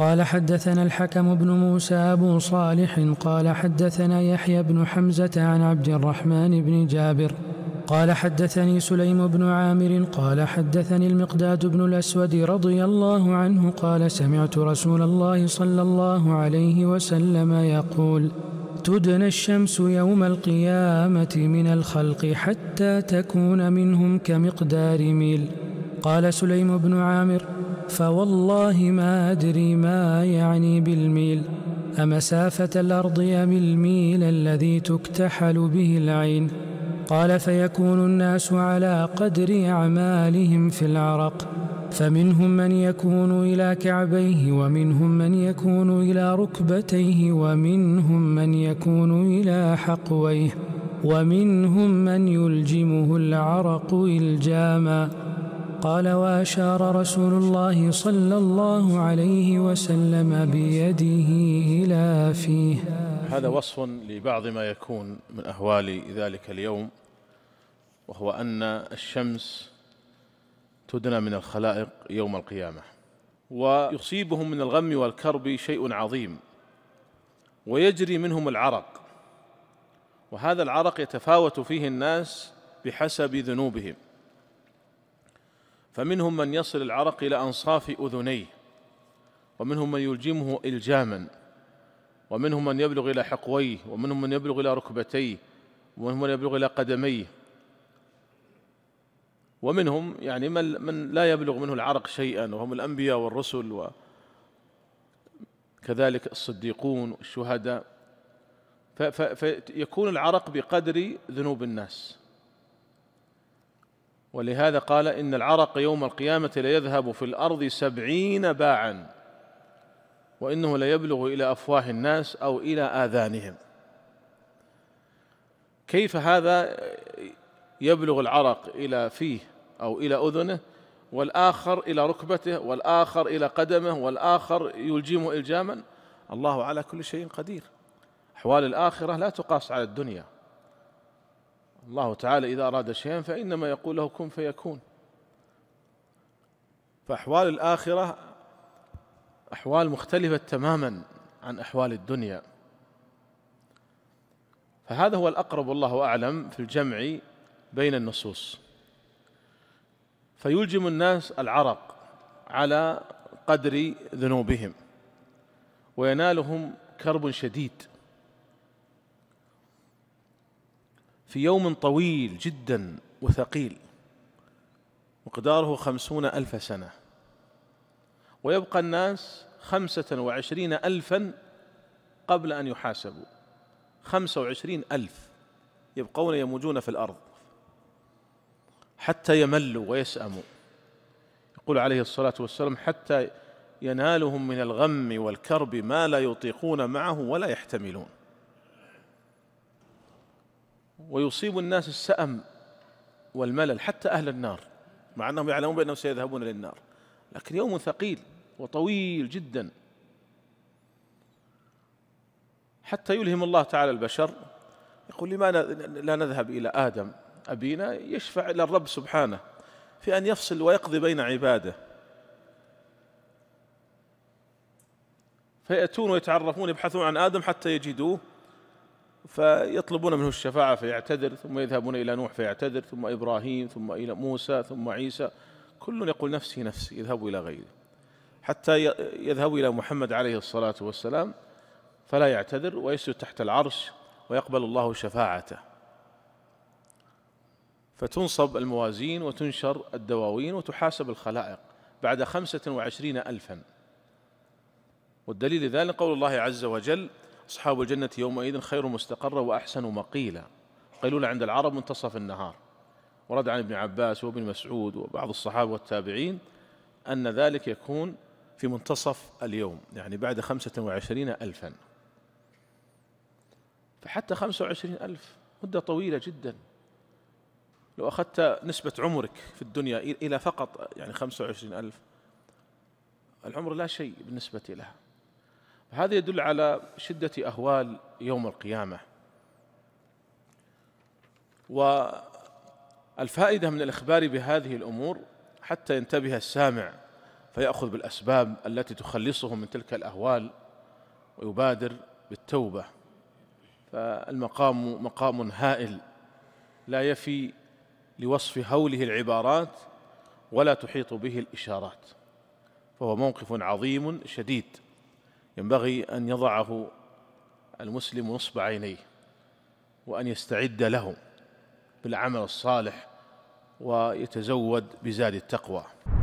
قال حدثنا الحكم بن موسى أبو صالح قال حدثنا يحيى بن حمزة عن عبد الرحمن بن جابر قال حدثني سليم بن عامر قال حدثني المقداد بن الأسود رضي الله عنه قال سمعت رسول الله صلى الله عليه وسلم يقول تدنى الشمس يوم القيامة من الخلق حتى تكون منهم كمقدار ميل قال سليم بن عامر فوالله ما أدري ما يعني بالميل أمسافة الأرض أم الميل الذي تكتحل به العين قال فيكون الناس على قدر أعمالهم في العرق فمنهم من يكون إلى كعبيه ومنهم من يكون إلى ركبتيه ومنهم من يكون إلى حقويه ومنهم من يلجمه العرق إلجاما قال وأشار رسول الله صلى الله عليه وسلم بيده إلى فيه هذا وصف لبعض ما يكون من أهوال ذلك اليوم وهو أن الشمس تدنى من الخلائق يوم القيامة ويصيبهم من الغم والكرب شيء عظيم ويجري منهم العرق وهذا العرق يتفاوت فيه الناس بحسب ذنوبهم فمنهم من يصل العرق إلى أنصاف أذنيه ومنهم من يلجمه إلجاما ومنهم من يبلغ إلى حقويه ومنهم من يبلغ إلى ركبتيه ومنهم من يبلغ إلى قدميه ومنهم يعني من, من لا يبلغ منه العرق شيئا وهم الأنبياء والرسل وكذلك الصديقون والشهداء فيكون العرق بقدر ذنوب الناس ولهذا قال إن العرق يوم القيامة ليذهب في الأرض سبعين باعا وإنه ليبلغ إلى أفواه الناس أو إلى آذانهم كيف هذا يبلغ العرق إلى فيه أو إلى أذنه والآخر إلى ركبته والآخر إلى قدمه والآخر يلجمه إلجاما الله على كل شيء قدير أحوال الآخرة لا تقاس على الدنيا الله تعالى إذا أراد شيئا فإنما يقول له كن فيكون فأحوال الآخرة أحوال مختلفة تماما عن أحوال الدنيا فهذا هو الأقرب والله أعلم في الجمع بين النصوص فيلجم الناس العرق على قدر ذنوبهم وينالهم كرب شديد في يوم طويل جدا وثقيل مقداره خمسون ألف سنة ويبقى الناس خمسة وعشرين ألفا قبل أن يحاسبوا خمسة وعشرين ألف يبقون يموجون في الأرض حتى يملوا ويسأموا يقول عليه الصلاة والسلام حتى ينالهم من الغم والكرب ما لا يطيقون معه ولا يحتملون ويصيب الناس السأم والملل حتى أهل النار مع أنهم يعلمون بأنهم سيذهبون للنار لكن يوم ثقيل وطويل جدا حتى يلهم الله تعالى البشر يقول لماذا لا نذهب إلى آدم أبينا يشفع إلى الرب سبحانه في أن يفصل ويقضي بين عباده فيأتون ويتعرفون يبحثون عن آدم حتى يجدوه فيطلبون منه الشفاعة فيعتذر ثم يذهبون إلى نوح فيعتذر ثم إبراهيم ثم إلى موسى ثم عيسى كل يقول نفسي نفسي يذهب إلى غيره حتى يذهب إلى محمد عليه الصلاة والسلام فلا يعتذر ويسجد تحت العرش ويقبل الله شفاعته فتنصب الموازين وتنشر الدواوين وتحاسب الخلائق بعد خمسة وعشرين ألفا والدليل ذلك قول الله عز وجل أصحاب الجنة يومئذ خير مستقر وأحسن مقيلا قيلولة عند العرب منتصف النهار ورد عن ابن عباس وابن مسعود وبعض الصحابة والتابعين أن ذلك يكون في منتصف اليوم يعني بعد خمسة وعشرين ألفا فحتى خمسة وعشرين ألف مدة طويلة جدا لو أخذت نسبة عمرك في الدنيا إلى فقط يعني خمسة وعشرين ألف العمر لا شيء بالنسبة لها هذا يدل على شدة أهوال يوم القيامة والفائدة من الإخبار بهذه الأمور حتى ينتبه السامع فيأخذ بالأسباب التي تخلصه من تلك الأهوال ويبادر بالتوبة فالمقام مقام هائل لا يفي لوصف هوله العبارات ولا تحيط به الإشارات فهو موقف عظيم شديد ينبغي أن يضعه المسلم نصب عينيه وأن يستعد له بالعمل الصالح ويتزود بزاد التقوى